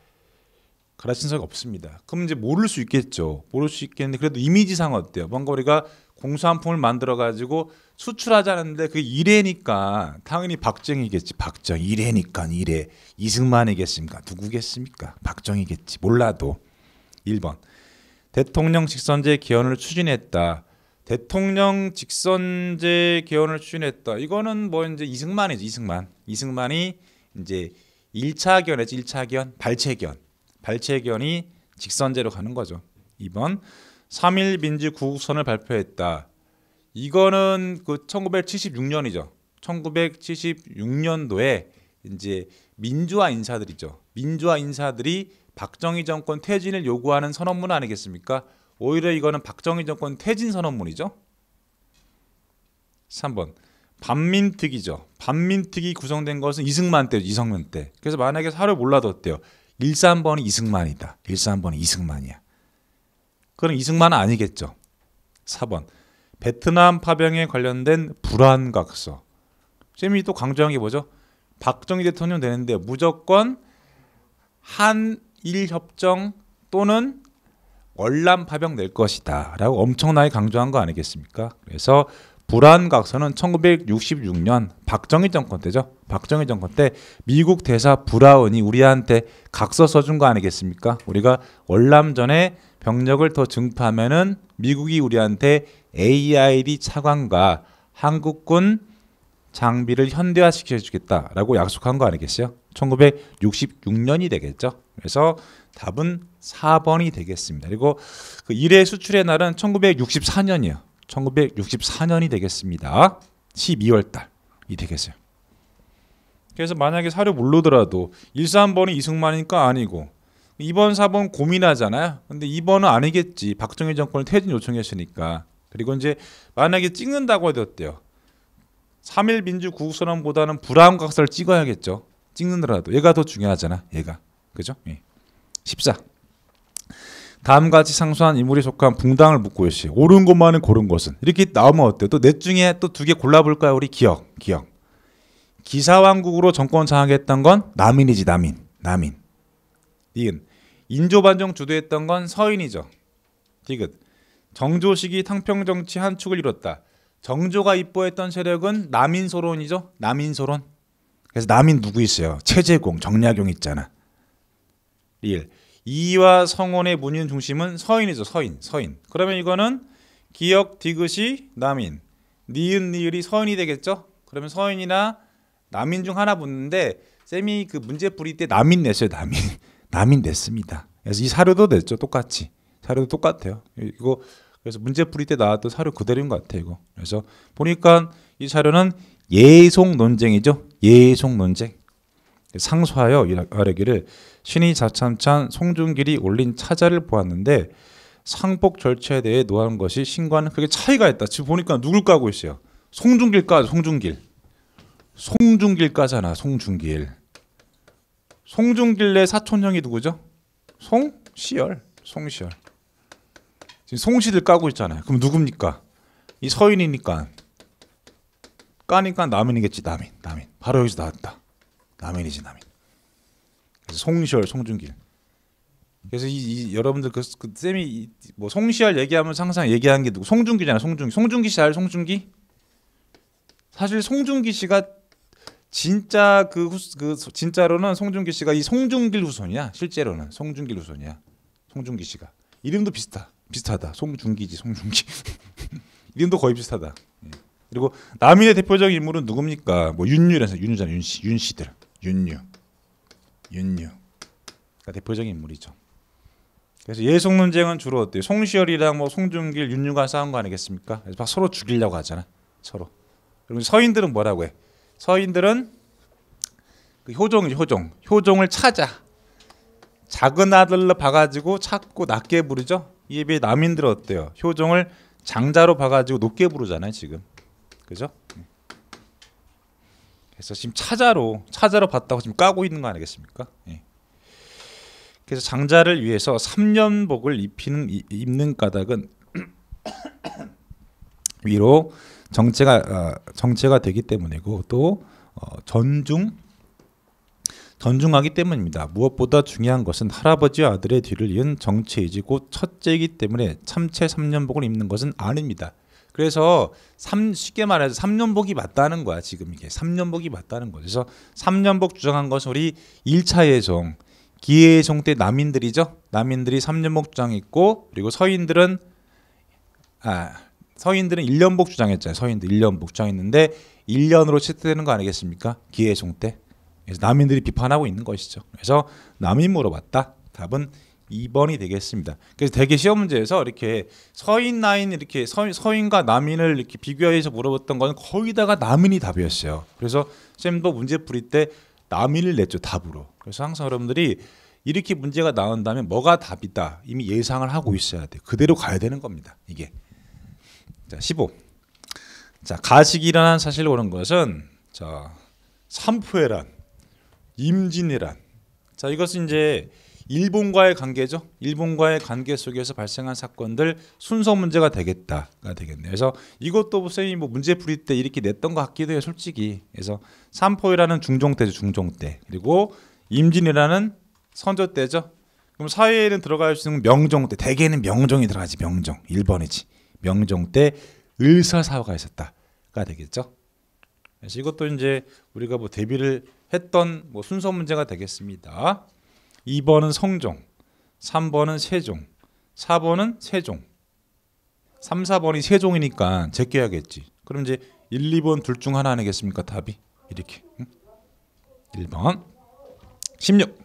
가르친 적 없습니다. 그럼 이제 모를 수 있겠죠. 모를 수 있겠는데 그래도 이미지상 어때요? 뭔가 우리가 공산품을 만들어 가지고 수출하자는데 그 이래니까 당연히 박정희겠지. 박정희 이래니까 이래 이승만이겠습니까? 누구겠습니까? 박정희겠지. 몰라도 1번 대통령 직선제 개헌을 추진했다. 대통령 직선제 개헌을 추진했다. 이거는 뭐 이제 이승만이죠. 이승만. 이승만이 이제 1차 개헌이지. 1차 개헌, 발췌 개헌. 발췌 개헌이 직선제로 가는 거죠. 2번 3일 민주 구국선을 발표했다. 이거는 그 1976년이죠. 1976년도에 이제 민주화 인사들이죠. 민주화 인사들이 박정희 정권 퇴진을 요구하는 선언문 아니겠습니까? 오히려 이거는 박정희 정권 퇴진 선언문이죠. 3번 반민특위죠. 반민특위 구성된 것은 이승만 때 이성윤 때. 그래서 만약에 사료 몰라도 어때요? 1, 3번이 이승만이다. 1, 3번이 이승만이야. 그럼 이승만은 아니겠죠. 4번. 베트남 파병에 관련된 불안각서. 쌤미또 강조한 게 뭐죠? 박정희 대통령 되는데 무조건 한일 협정 또는 월남 파병 낼 것이다라고 엄청나게 강조한 거 아니겠습니까? 그래서 불안각서는 1966년 박정희 정권 때죠. 박정희 정권 때 미국 대사 브라운이 우리한테 각서 써준 거 아니겠습니까? 우리가 월남전에 병력을 더 증파하면은 미국이 우리한테 AID 차관과 한국군 장비를 현대화시켜 주겠다라고 약속한 거 아니겠어요? 1966년이 되겠죠. 그래서 답은 4번이 되겠습니다. 그리고 그 1회 수출의 날은 1 9 6 4년이요 1964년이 되겠습니다. 12월 달이 되겠어요. 그래서 만약에 사료 모르더라도 1, 3번이 이승만이니까 아니고 2번, 4번 고민하잖아요. 근데 2번은 아니겠지. 박정희 정권을 퇴진 요청했으니까. 그리고 이제 만약에 찍는다고 해도 어때요? 3일 민주 구국선언보다는 브라운 각서를 찍어야겠죠. 찍는더라도 얘가 더 중요하잖아. 얘가. 그죠? 예. 14. 다음 같이 상수한 인물이 속한 붕당을 묻고 있시 옳은 것만은 고른 것은 이렇게 나오면 어때요? 또 넷 중에 또 두 개 골라볼까요? 우리 기억, 기억. 기사왕국으로 정권 장악했던 건 남인이지 남인, 남인. 니은 인조반정 주도했던 건 서인이죠. 디귿. 정조식이 탕평 정치 한 축을 이뤘다. 정조가 입보했던 세력은 남인소론이죠. 남인소론. 그래서 남인 누구 있어요? 최재공, 정약용 있잖아. 리 1. 이와 성원의 문인 중심은 서인이죠. 서인, 서인. 그러면 이거는 기역, 디귿이 남인, 니은, 니을이 서인이 되겠죠? 그러면 서인이나 남인 중 하나 붙는데 쌤이 그 문제 풀이 때 남인 냈어요. 남인. 남이 냈습니다. 그래서 이 사료도 냈죠. 똑같이. 사료도 똑같아요. 이거 그래서 문제 풀이 때 나왔던 사료 그대로인 것 같아요. 이거. 그래서 보니까 이 사료는 예속 논쟁이죠. 예속 논쟁. 상소하여 이르기를 신이 자참찬 송중길이 올린 차자를 보았는데 상복 절차에 대해 노하 것이 신과는 크게 차이가 있다. 지금 보니까 누굴 까고 있어요. 송중길까 송중길. 송중길까잖아. 송중길. 송중길래 사촌형이 누구죠? 송시열, 송시열. 지금 송시들 까고 있잖아요. 그럼 누굽니까? 이 서인이니까 까니까 남인이겠지. 남인, 남인. 바로 여기서 나왔다. 남인이지 남인. 그래서 송시열, 송중길. 그래서 이, 이 여러분들 그, 그쌤 이, 뭐 송시열 얘기하면 항상 얘기하는 게 누구? 송중기잖아요. 송중기. 송중기 씨알 송중기? 사실 송중기 씨가 진짜 그, 후그 진짜로는 송중기 씨가 이 송중길 후손이야. 실제로는 송중길 후손이야. 송중기 씨가 이름도 비슷하 비슷하다. 송중기지 송중기. 이름도 거의 비슷하다. 예. 그리고 남인의 대표적인 인물은 누굽니까? 뭐 윤유라서 윤유잖아 윤씨 윤씨들 윤유 윤유가 대표적인 인물이죠. 그래서 예송 논쟁은 주로 어때요? 송시열이랑 뭐 송중길 윤유가 싸운 거 아니겠습니까? 그래서 막 서로 죽이려고 하잖아 서로. 그리고 서인들은 뭐라고 해? 서인들은 그 효종이죠 효종 효종을 찾아 작은 아들로 봐가지고 찾고 낮게 부르죠 이에 비해 남인들 어때요 효종을 장자로 봐가지고 높게 부르잖아요 지금 그죠 그래서 지금 찾아로 찾아로 봤다고 지금 까고 있는 거 아니겠습니까 예. 그래서 장자를 위해서 3년복을 입히는 입는 까닭은 위로 정체가 어, 정체가 되기 때문이고 또 전중 어, 전중하기 때문입니다. 무엇보다 중요한 것은 할아버지와 아들의 뒤를 이은 정체이지 곧 첫째이기 때문에 참체 삼년복을 입는 것은 아닙니다. 그래서 3, 쉽게 말해서 삼년복이 맞다는 거야 지금 이게 삼년복이 맞다는 거죠. 그래서 삼년복 주장한 것은 우리 일차 예송 기해 예송 때 남인들이죠. 남인들이 삼년복 주장했고 그리고 서인들은 아 서인들은 1년복 주장했잖아요. 서인들 1년복 주장했는데 1년으로 채택되는거 아니겠습니까? 기회종 때. 그래서 남인들이 비판하고 있는 것이죠. 그래서 남인 물어봤다. 답은 2번이 되겠습니다. 그래서 대개 시험 문제에서 이렇게 서인 나인 이렇게 서, 서인과 남인을 이렇게 비교해서 물어봤던 거는 거의 다가 남인이 답이었어요. 그래서 쌤도 문제 풀이 때 남인을 냈죠 답으로. 그래서 항상 여러분들이 이렇게 문제가 나온다면 뭐가 답이다 이미 예상을 하고 있어야 돼. 요 그대로 가야 되는 겁니다. 이게. 자, 15. 자, 가식이라는 사실 오는 것은 자, 삼포해란 임진왜란. 자, 이것은 이제 일본과의 관계죠. 일본과의 관계 속에서 발생한 사건들 순서 문제가 되겠다가 되겠네요. 그래서 이것도 쌤이 뭐 문제풀이 때 이렇게 냈던 것 같기도 해요, 솔직히. 그래서 삼포회라는 중종 때죠, 중종 때. 그리고 임진왜란은 선조 때죠. 그럼 사회에는 들어갈 수 있는 명종 때, 대개는 명종이 들어가지, 명종. 1번이지. 명종 때 을사사화가 있었다가 되겠죠. 그래서 이것도 이제 우리가 뭐 대비를 했던 뭐 순서 문제가 되겠습니다. 2번은 성종, 3번은 세종, 4번은 세종. 3, 4번이 세종이니까 제껴야겠지. 그럼 이제 1, 2번 둘 중 하나 아니겠습니까? 답이 이렇게. 응? 1번. 16.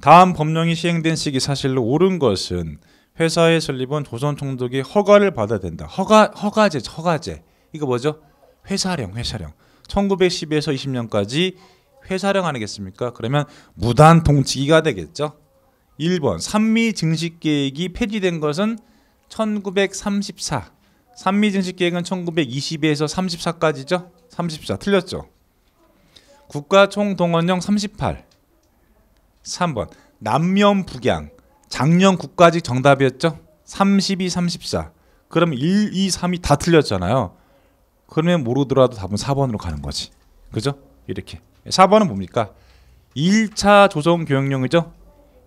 다음 법령이 시행된 시기 사실로 옳은 것은 회사의 설립은 조선 총독이 허가를 받아야 된다. 허가 허가제 허가제 이거 뭐죠? 회사령 회사령 1910에서 20년까지 회사령 아니겠습니까? 그러면 무단 통치기가 되겠죠. 1번 산미 증식 계획이 폐지된 것은 1934. 산미 증식 계획은 1920에서 34까지죠. 34 틀렸죠. 국가 총동원령 38. 3번 남면 북양 작년 국가직 정답이었죠? 32, 34. 그럼 1, 2, 3이 다 틀렸잖아요. 그러면 모르더라도 답은 4번으로 가는 거지. 그죠? 이렇게. 4번은 뭡니까? 1차 조정 교육령이죠.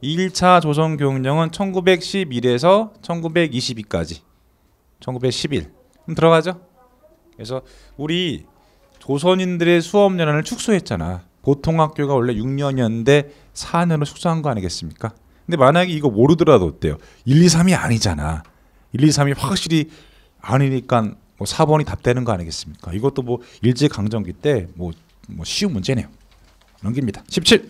1차 조정 교육령은 1911에서 1922까지. 1911. 그럼 들어가죠? 그래서 우리 조선인들의 수업 연한을 축소했잖아. 보통 학교가 원래 6년이었는데 4년으로 축소한 거 아니겠습니까? 근데 만약에 이거 모르더라도 어때요? 1, 2, 3이 아니잖아. 1, 2, 3이 확실히 아니니까 뭐 4번이 답되는 거 아니겠습니까? 이것도 뭐 일제 강점기 때뭐 뭐 쉬운 문제네요. 넘깁니다. 17.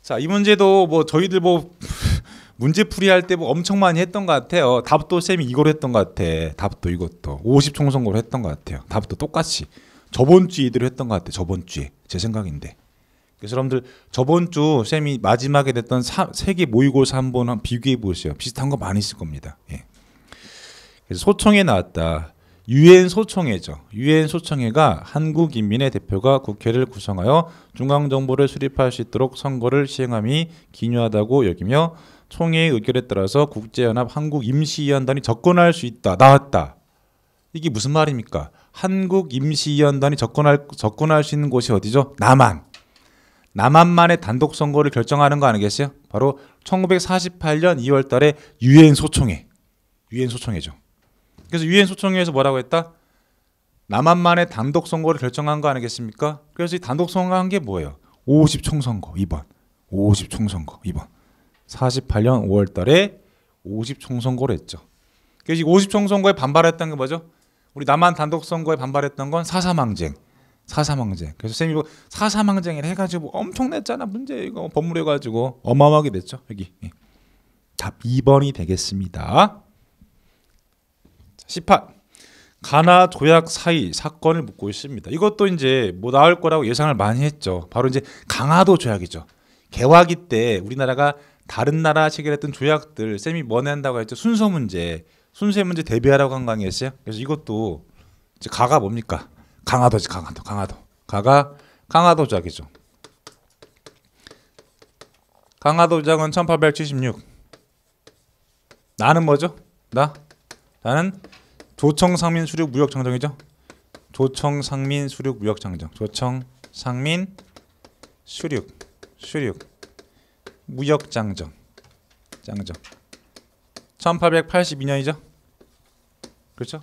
자, 이 문제도 뭐 저희들 뭐 문제풀이 할 때 뭐 엄청 많이 했던 것 같아요. 답도 쌤이 이걸 했던 것 같아. 답도 이것도 50 총선거로 했던 것 같아요. 답도 똑같이 저번 주에 이대로 했던 것 같아. 저번 주에 제 생각인데. 그래서 여러분들 저번 주 쌤이 마지막에 냈던 세계 모의고사 한 번 비교해 보세요. 비슷한 거 많이 있을 겁니다. 예. 그래서 소청에 나왔다. 유엔 소청회죠. 유엔 소청회가 한국 인민의 대표가 국회를 구성하여 중앙 정부를 수립할 수 있도록 선거를 시행함이 기묘하다고 여기며 총회의 의결에 따라서 국제연합 한국 임시위원단이 접근할 수 있다. 나왔다. 이게 무슨 말입니까? 한국 임시위원단이 접근할 접근할 수 있는 곳이 어디죠? 남한. 남한만의 단독 선거를 결정하는 거 아니겠어요? 바로 1948년 2월 달에 유엔 소총회. 유엔 소총회죠. 그래서 유엔 소총회에서 뭐라고 했다? 남한만의 단독 선거를 결정한 거 아니겠습니까? 그래서 이 단독 선거한 게 뭐예요? 50 총선거 2번. 50 총선거 2번. 48년 5월 달에 50 총선거를 했죠. 그래서 이 50 총선거에 반발했던 게 뭐죠? 우리 남한 단독 선거에 반발했던 건 사사망쟁. 사삼항쟁. 그래서 쌤이 뭐사삼항쟁을 해가지고 엄청냈잖아 문제 이거 법무해가지고 어마어마하게 냈죠 여기. 예. 답 2번이 되겠습니다. 18. 가나 조약 사이 사건을 묻고 있습니다. 이것도 이제 뭐 나올 거라고 예상을 많이 했죠. 바로 이제 강화도 조약이죠. 개화기 때 우리나라가 다른 나라 체결했던 조약들 쌤이 뭐낸다고 했죠. 순서 문제, 순세 문제 대비하라고 한 강의했어요. 그래서 이것도 이제 가가 뭡니까? 강화도지 강화도 강화도 가가 강화도작이죠. 강화도작은 1876. 나는 뭐죠? 나 나는 조청상민 수륙 무역장정이죠. 조청상민 수륙 무역장정. 조청상민 수륙 수륙 무역장정 장정. 1882년이죠. 그렇죠?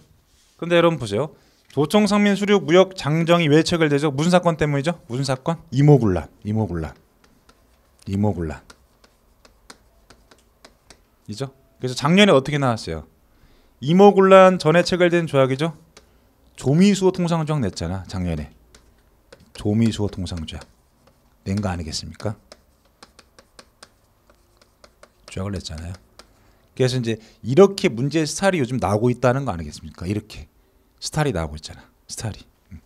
근데 여러분 보세요. 도청 상민 수륙 무역 장정이 왜 체결되죠? 무슨 사건 때문이죠? 무슨 사건? 이모군란, 이모군란, 이모군란. 이죠? 그래서 작년에 어떻게 나왔어요? 이모군란 전에 체결된 조약이죠? 조미수호 통상조약 냈잖아 작년에. 조미수호 통상조약 낸거 아니겠습니까? 조약을 냈잖아요. 그래서 이제 이렇게 문제의 스타일이 요즘 나오고 있다는 거 아니겠습니까? 이렇게 스타리 나오고 있잖아. 스타리 음.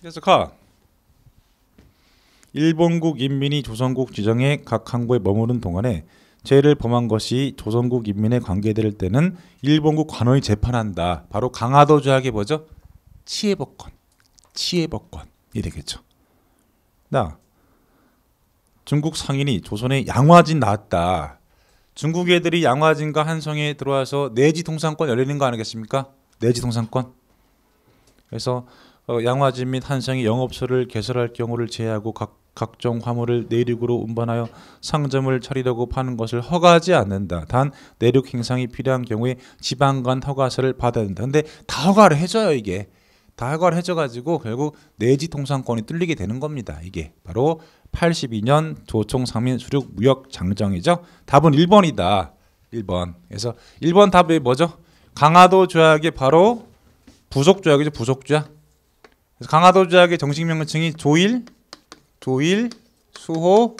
그래서 가. 일본국 인민이 조선국 지정에 각 항구에 머무른 동안에 죄를 범한 것이 조선국 인민에 관계될 때는 일본국 관원이 재판한다. 바로 강화도 조약이 뭐죠? 치해법권. 치해법권이 되겠죠. 나 중국 상인이 조선의 양화진 나왔다. 중국 애들이 양화진과 한성에 들어와서 내지 통상권 열리는 거 아니겠습니까? 내지 통상권. 그래서 어, 양화진 및 한성이 영업소를 개설할 경우를 제외하고 각, 각종 화물을 내륙으로 운반하여 상점을 차리려고 파는 것을 허가하지 않는다. 단 내륙 행상이 필요한 경우에 지방간 허가서를 받아야 된다. 근데 다 허가를 해줘요 이게. 다 허가를 해줘가지고 결국 내지 통상권이 뚫리게 되는 겁니다. 이게 바로 8 2년 조총 상민 수륙 무역 장정이죠. 답은 1번이다. 1번. 그래서 1번 답이 뭐죠? 강화도 조약이 바로 부속 조약이죠. 부속 조약. 그래서 강화도 조약의 정식 명칭이 조일, 조일, 수호,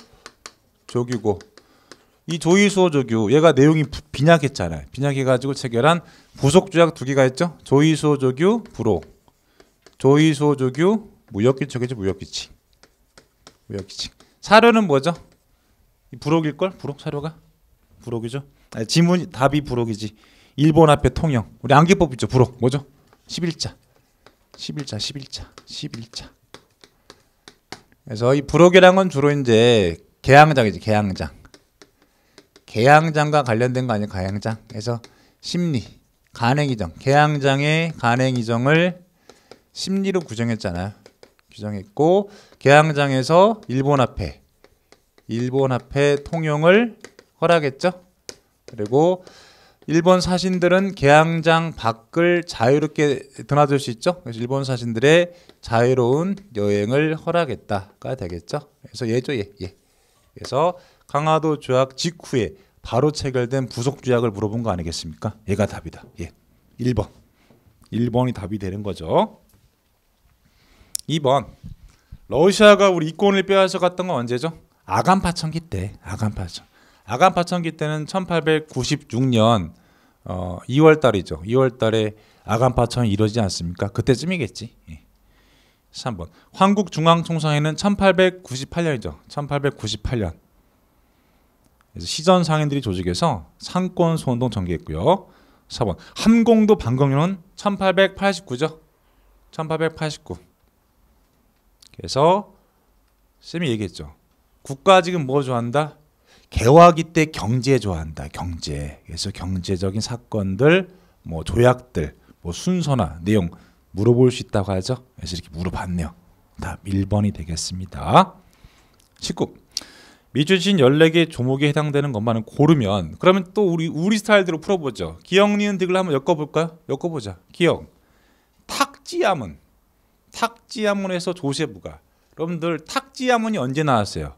조규고. 이 조일, 수호, 조규. 얘가 내용이 빈약했잖아요. 빈약해가지고 체결한 부속 조약 두 개가 있죠. 조일, 수호, 조규, 불호. 조일, 수호, 조규, 무역기척이죠. 무역기치. 무역기지 사료는 뭐죠? 부록일 걸? 부록 사료가? 부록이죠. 아니, 지문 답이 부록이지. 일본 앞에 통영. 우리 암기법 있죠. 부록. 뭐죠? 11자. 11자, 11자, 11자. 그래서 이 부록이란 건 주로 이제 개항장이지. 개항장. 개항장과 관련된 거 아니에요. 가양장. 그래서 심리, 간행이정. 개항장의 간행이정을 심리로 구정했잖아요. 규정했고 개항장에서 일본 앞에 일본 앞에 통용을 허락했죠. 그리고 일본 사신들은 개항장 밖을 자유롭게 드나들 수 있죠. 그래서 일본 사신들의 자유로운 여행을 허락했다가 되겠죠. 그래서 예죠 예. 예. 그래서 강화도 조약 직후에 바로 체결된 부속 조약을 물어본 거 아니겠습니까? 얘가 답이다. 예. 1번. 1번이 답이 되는 거죠. 2번 러시아가 우리 이권을 빼앗아 갔던 건 언제죠? 아간 파천기 때. 아간 파천. 아간 파천기 때는 1896년 어, 2월 달이죠. 2월 달에 아간 파천이 이루어지지 않습니까? 그때쯤이겠지. 예. 3번. 한국 중앙 총상회는 1898년이죠. 1898년. 시전 상인들이 조직해서 상권 소원동 전개했고요. 4번. 함공도 방공연은 1889죠. 1889. 그래서 쌤이 얘기했죠. 국가 지금 뭐 좋아한다? 개화기 때 경제 좋아한다. 경제. 그래서 경제적인 사건들, 뭐 조약들, 뭐 순서나 내용 물어볼 수 있다고 하죠. 그래서 이렇게 물어봤네요. 다 1번이 되겠습니다. 19. 미주신 14개 조목에 해당되는 것만은 고르면 그러면 또 우리 우리 스타일대로 풀어보죠. 기억 니은 득을 한번 엮어볼까요? 엮어보자. 기억. 탁지암은 탁지야문에서 조세부가 여러분들 탁지야문이 언제 나왔어요?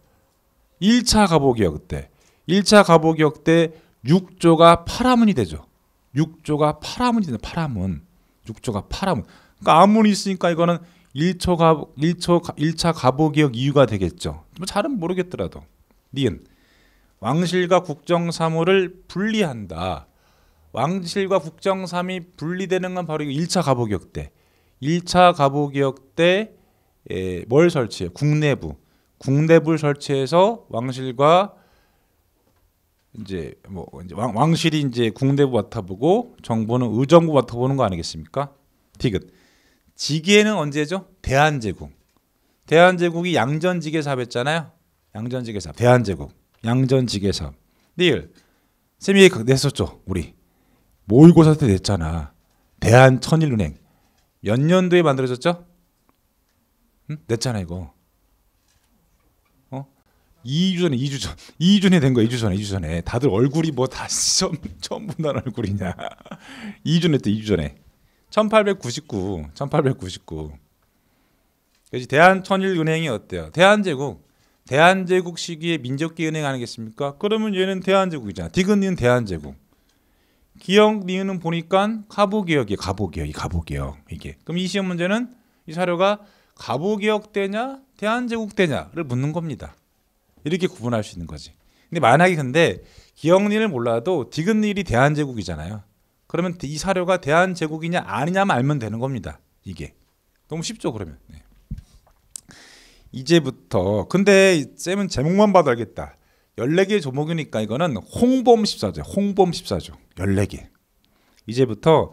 1차 갑오기역 때 1차 갑오기역 때 6조가 파라문이 되죠. 6조가 파라문이 되는 파라문 6조가 파라문 그러니까 암문이 있으니까 이거는 1초 가 1초 1차 갑오기역 이유가 되겠죠. 뭐 잘은 모르겠더라도 니은 왕실과 국정사무를 분리한다. 왕실과 국정사무이 분리되는 건 바로 1차 갑오보격 때. 1차 가보기역 때뭘 설치해? 국내부. 국내부를 설치해서 왕실과 이제 뭐 이제 왕, 실이 이제 국내부 맡아보고 정부는 의정부 맡아보는 거 아니겠습니까? 디귿. 지기에는 언제죠? 대한제국. 대한제국이 양전지의 사업했잖아요. 양전지의 사업. 대한제국. 양전지의 사업. 니을. 쌤이 그 냈었죠. 우리. 모의고사 때 냈잖아. 대한천일은행. 연년도에 만들어졌죠? 응? 냈잖아 이거. 어? 2주 전에 2주 전 2주 전에 된 거야 2주 전에 2주 전에 다들 얼굴이 뭐다처 처음 본다는 얼굴이냐 2주 전에 2주 전에 1899 1899그래 대한 천일은행이 어때요? 대한제국 대한제국 시기에 민족기 은행 아니겠습니까? 그러면 얘는 대한제국이잖아. 디귿니는 대한제국. 기억 니은은 보니까 가보기역이 가보기역이 가보기역 이게 그럼 이 시험 문제는 이 자료가 가보기역 대냐 대한제국 대냐를 묻는 겁니다. 이렇게 구분할 수 있는 거지. 근데 만약에 근데 기억리을 몰라도 디귿니이 대한제국이잖아요. 그러면 이 사료가 대한제국이냐 아니냐만 알면 되는 겁니다. 이게 너무 쉽죠 그러면. 네. 이제부터 근데 쌤은 제목만 봐도 알겠다. 14개 조목이니까 이거는 홍범 14조, 홍범 14조. 14개. 이제부터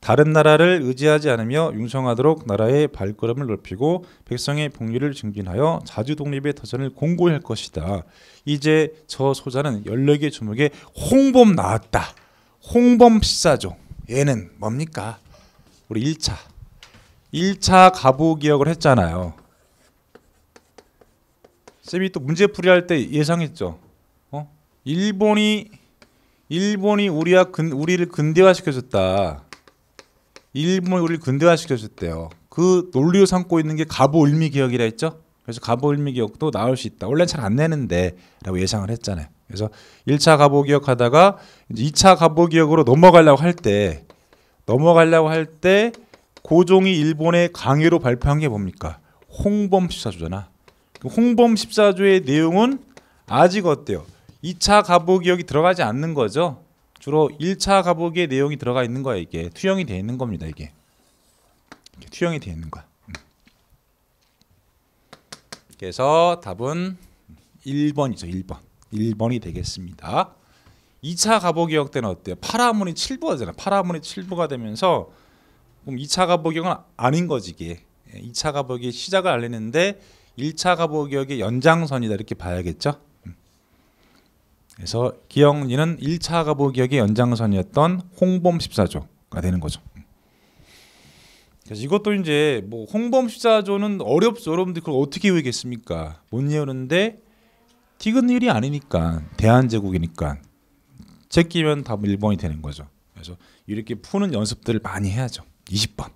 다른 나라를 의지하지 않으며 융성하도록 나라의 발걸음을 높이고 백성의 복리를 증진하여 자주 독립의 터전을 공고히 할 것이다. 이제 저 소자는 14개 조목에 홍범 나왔다. 홍범 14조. 얘는 뭡니까? 우리 1차. 1차 가부 기억을 했잖아요. 쌤이 또 문제풀이 할때 예상했죠. 일본이 일본이 우리와 근, 우리를 근대화시켜줬다. 일본이 우리를 근대화시켜줬대요. 그 논리로 삼고 있는 게 가보 을미 기억이라 했죠. 그래서 가보 을미 기억도 나올 수 있다. 원래 잘안 내는데라고 예상을 했잖아요. 그래서 1차 가보 기억하다가 2차 가보 기억으로 넘어가려고 할 때 넘어가려고 할 때 고종이 일본의 강의로 발표한 게 뭡니까? 홍범 14조잖아. 홍범 14조의 내용은 아직 어때요? 2차 가보 기억이 들어가지 않는 거죠. 주로 1차 가보기의 내용이 들어가 있는 거야 이게 투영이 되어 있는 겁니다 이게 투영이 되어 있는 거야 음. 그래서 답은 1번이죠 1번 1번이 되겠습니다 2차 가보기역 때는 어때요? 파라문이 7부가 되잖아 파라문이 7부가 되면서 그럼 2차 가보기역은 아닌 거지 이게 2차 가보기의 시작을 알리는데 1차 가보기역의 연장선이다 이렇게 봐야겠죠 그래서 기영이는 1차 가보기역의 연장선이었던 홍범 14조가 되는 거죠. 그래서 이것도 이제 뭐 홍범 14조는 어렵죠. 여러분들 그걸 어떻게 외우겠습니까? 못 외우는데 티근 일이 아니니까 대한제국이니까 제끼면 답 1번이 뭐 되는 거죠. 그래서 이렇게 푸는 연습들을 많이 해야죠. 20번.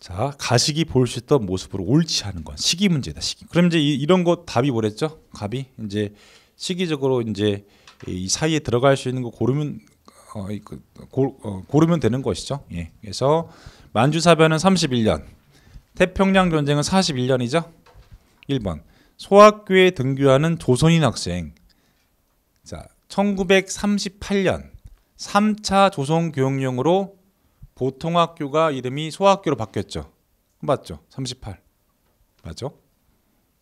자, 가식이 볼 수 있던 모습으로 옳지 않은 건 시기 문제다. 시기. 그럼 이제 이, 런거 답이 뭐랬죠? 갑이 이제 시기적으로 이제 이 사이에 들어갈 수 있는 거 고르면 어, 그, 고, 어, 고르면 되는 것이죠. 예. 그래서 만주사변은 31년, 태평양 전쟁은 41년이죠. 1번 소학교에 등교하는 조선인 학생. 자, 1938년 3차 조선 교육령으로 보통 학교가 이름이 소학교로 바뀌었죠. 맞죠? 38. 맞죠?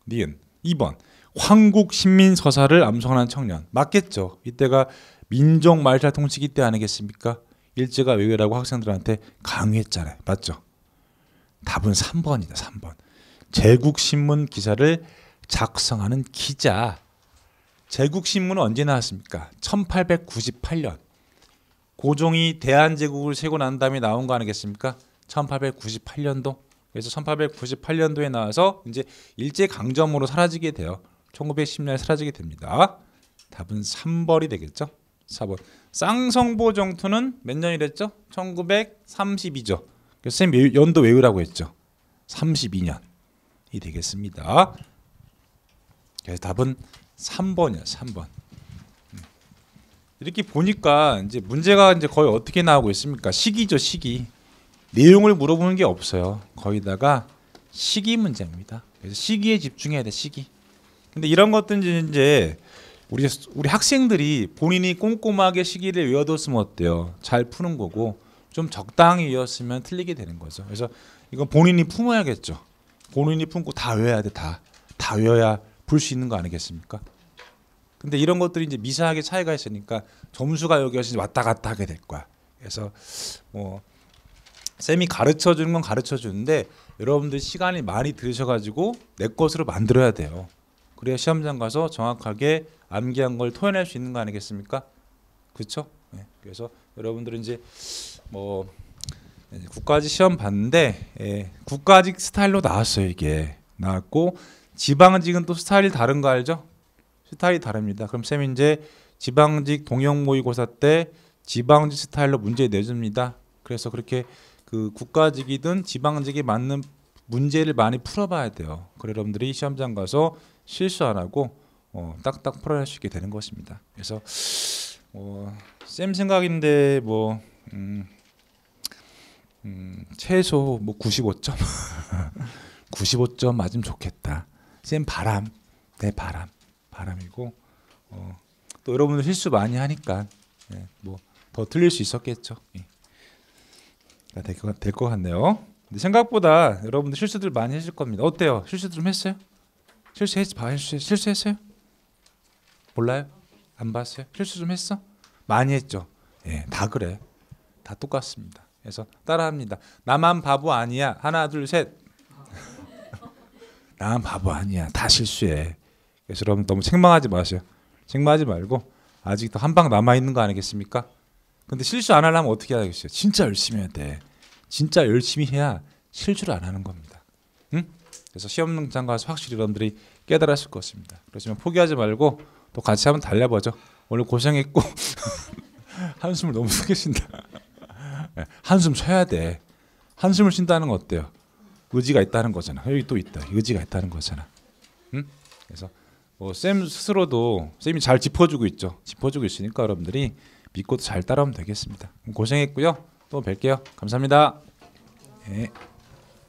니은 2번 황국 신민 서사를 암송하는 청년 맞겠죠. 이때가 민족 말살 통치기 때 아니겠습니까? 일제가 외교라고 학생들한테 강요했잖아요. 맞죠? 답은 3번이다. 3번. 제국신문 기사를 작성하는 기자. 제국신문은 언제 나왔습니까? 1898년. 고종이 대한제국을 세고 난 다음에 나온 거 아니겠습니까? 1898년도. 그래서 1898년도에 나와서 이제 일제 강점으로 사라지게 돼요. 1910년에 사라지게 됩니다. 답은 3번이 되겠죠. 4번. 쌍성보 정투는 몇 년이 됐죠? 1932죠. 선생님 연도 외우라고 했죠. 32년이 되겠습니다. 그래서 답은 3번이야, 3번. 음. 이렇게 보니까 이제 문제가 이제 거의 어떻게 나오고 있습니까? 시기죠, 시기. 내용을 물어보는 게 없어요. 거의다가 시기 문제입니다. 그래서 시기에 집중해야 돼, 시기. 근데 이런 것들이 이제 우리 우리 학생들이 본인이 꼼꼼하게 시기를 외워뒀으면 어때요? 잘 푸는 거고 좀 적당히 외웠으면 틀리게 되는 거죠. 그래서 이건 본인이 품어야겠죠. 본인이 품고 다 외워야 돼 다. 다 외워야 볼수 있는 거 아니겠습니까? 근데 이런 것들이 이제 미세하게 차이가 있으니까 점수가 여기서 왔다 갔다 하게 될 거야. 그래서 뭐 쌤이 가르쳐 주는 건 가르쳐 주는데 여러분들 시간이 많이 들으셔가지고 내 것으로 만들어야 돼요. 그래야 시험장 가서 정확하게 암기한 걸 토해낼 수 있는 거 아니겠습니까? 그렇죠? 네. 그래서 여러분들은 이제 뭐 국가직 시험 봤는데 예, 국가직 스타일로 나왔어요 이게 나왔고 지방직은 또 스타일이 다른 거 알죠? 스타일이 다릅니다. 그럼 쌤이 제 지방직 동영 모의고사 때 지방직 스타일로 문제 내줍니다. 그래서 그렇게 그 국가직이든 지방직이 맞는 문제를 많이 풀어봐야 돼요. 그래 여러분들이 시험장 가서 실수 안 하고 어, 딱딱 풀어낼 수 있게 되는 것입니다. 그래서 어, 쌤 생각인데 뭐 음, 음, 최소 뭐 95점 95점 맞으면 좋겠다. 쌤 바람 내 바람 바람이고 어, 또 여러분들 실수 많이 하니까 네, 예, 뭐더 틀릴 수 있었겠죠. 예. 될것 같네요. 근데 생각보다 여러분들 실수들 많이 하실 겁니다. 어때요? 실수 좀 했어요? 실수했 봐 실수했어요? 몰라요? 안 봤어요? 실수 좀 했어? 많이 했죠. 예, 다 그래. 다 똑같습니다. 그래서 따라합니다. 나만 바보 아니야. 하나 둘 셋. 나만 바보 아니야. 다 실수해. 그래서 여러분 너무 책망하지 마세요. 책망하지 말고 아직도 한 방 남아 있는 거 아니겠습니까? 근데 실수 안 하려면 어떻게 해야겠어요? 진짜 열심히 해야 돼. 진짜 열심히 해야 실수를 안 하는 겁니다. 응? 그래서 시험장 가서 확실히 여러분들이 깨달았을 것입니다. 그렇지만 포기하지 말고 또 같이 한번 달려보죠. 오늘 고생했고 한숨을 너무 크게 쉰다. 네, 한숨 쉬어야 돼. 한숨을 쉰다는 거 어때요? 의지가 있다는 거잖아. 여기 또 있다. 의지가 있다는 거잖아. 응? 그래서 뭐 쌤 스스로도 쌤이 잘 짚어주고 있죠. 짚어주고 있으니까 여러분들이 믿고 잘 따라오면 되겠습니다. 고생했고요. 또 뵐게요. 감사합니다. 네.